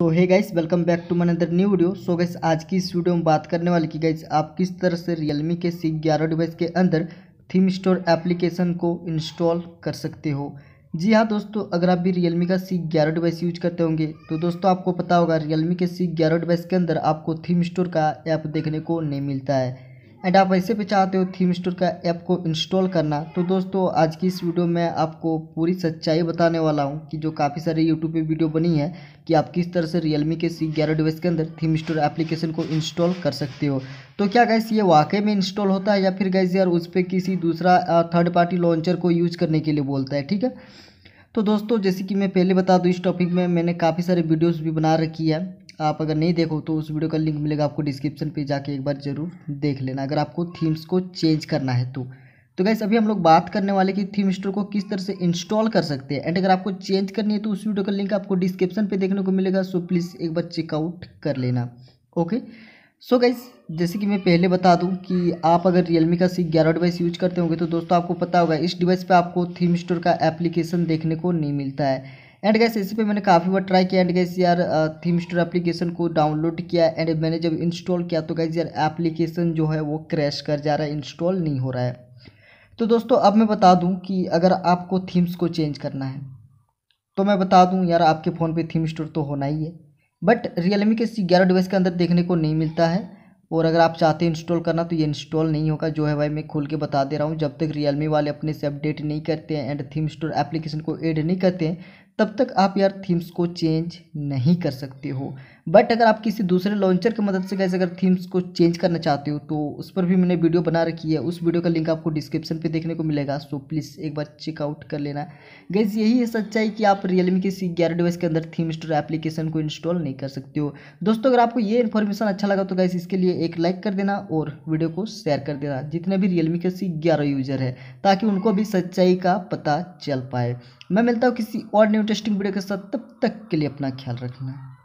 तो hey guys welcome back to मन अंदर न्यू वीडियो सो गाइस आज की इस वीडियो में बात करने वाली की गाइस आप किस तरह से रियलमी के सी ग्यारह डिवाइस के अंदर थीम स्टोर एप्लीकेशन को इंस्टॉल कर सकते हो जी हाँ दोस्तों अगर आप भी रियलमी का सी ग्यारह डिवाइस यूज करते होंगे तो दोस्तों आपको पता होगा रियलमी के सी ग्यारह डिवाइस के अंदर आपको थीम स्टोर का ऐप देखने को नहीं मिलता है एंड आप ऐसे भी चाहते हो थीम स्टोर का ऐप को इंस्टॉल करना तो दोस्तों आज की इस वीडियो में आपको पूरी सच्चाई बताने वाला हूँ कि जो काफ़ी सारे यूट्यूब पे वीडियो बनी है कि आप किस तरह से रियलमी के सी ग्यारह डिवाइस के अंदर थीम स्टोर एप्लीकेशन को इंस्टॉल कर सकते हो तो क्या गैस ये वाकई में इंस्टॉल होता है या फिर गैस यार उस पर किसी दूसरा थर्ड पार्टी लॉन्चर को यूज करने के लिए बोलता है ठीक है तो दोस्तों जैसे कि मैं पहले बता दूँ इस टॉपिक में मैंने काफ़ी सारे वीडियोज़ भी बना रखी है आप अगर नहीं देखो तो उस वीडियो का लिंक मिलेगा आपको डिस्क्रिप्शन पे जाके एक बार ज़रूर देख लेना अगर आपको थीम्स को चेंज करना है तो तो गैस अभी हम लोग बात करने वाले कि थीम स्टोर को किस तरह से इंस्टॉल कर सकते हैं एंड अगर आपको चेंज करनी है तो उस वीडियो का लिंक आपको डिस्क्रिप्शन पर देखने को मिलेगा सो प्लीज़ एक बार चेकआउट कर लेना ओके सो so गाइज जैसे कि मैं पहले बता दूं कि आप अगर रियलमी का सी ग्यारह डिवाइस यूज करते होंगे तो दोस्तों आपको पता होगा इस डिवाइस पे आपको थीम स्टोर का एप्लीकेशन देखने को नहीं मिलता है एंड गैस इसी पे मैंने काफ़ी बार ट्राई किया एंड गैस यार थीम स्टोर एप्लीकेशन को डाउनलोड किया एंड मैंने जब इंस्टॉल किया तो गैस यार एप्लीकेशन जो है वो क्रैश कर जा रहा है इंस्टॉल नहीं हो रहा है तो दोस्तों अब मैं बता दूं कि अगर आपको थीम्स को चेंज करना है तो मैं बता दूँ यार आपके फ़ोन पर थीम स्टोर तो होना ही है बट रियलमी के सी ग्यारह डिवाइस के अंदर देखने को नहीं मिलता है और अगर आप चाहते हैं इंस्टॉल करना तो ये इंस्टॉल नहीं होगा जो है भाई मैं खोल के बता दे रहा हूँ जब तक रियलमी वाले अपने से अपडेट नहीं करते हैं एंड थीम स्टोर एप्लीकेशन को एड नहीं करते हैं तब तक आप यार थीम्स को चेंज नहीं कर सकते हो बट अगर आप किसी दूसरे लॉन्चर की मदद से गैस अगर थीम्स को चेंज करना चाहते हो तो उस पर भी मैंने वीडियो बना रखी है उस वीडियो का लिंक आपको डिस्क्रिप्शन पे देखने को मिलेगा सो प्लीज़ एक बार चेकआउट कर लेना गैस यही है सच्चाई कि आप रियलमी किसी ग्यारह डिवाइस के अंदर थीम स्टोर एप्लीकेशन को इंस्टॉल नहीं कर सकते हो दोस्तों अगर आपको ये इन्फॉर्मेशन अच्छा लगा तो गैस इसके लिए एक लाइक कर देना और वीडियो को शेयर कर देना जितने भी रियलमी के सी ग्यारह यूजर है ताकि उनको भी सच्चाई का पता चल पाए मैं मिलता हूँ किसी और न्यू इंटरेस्टिंग वीडियो के साथ तब तक के लिए अपना ख्याल रखना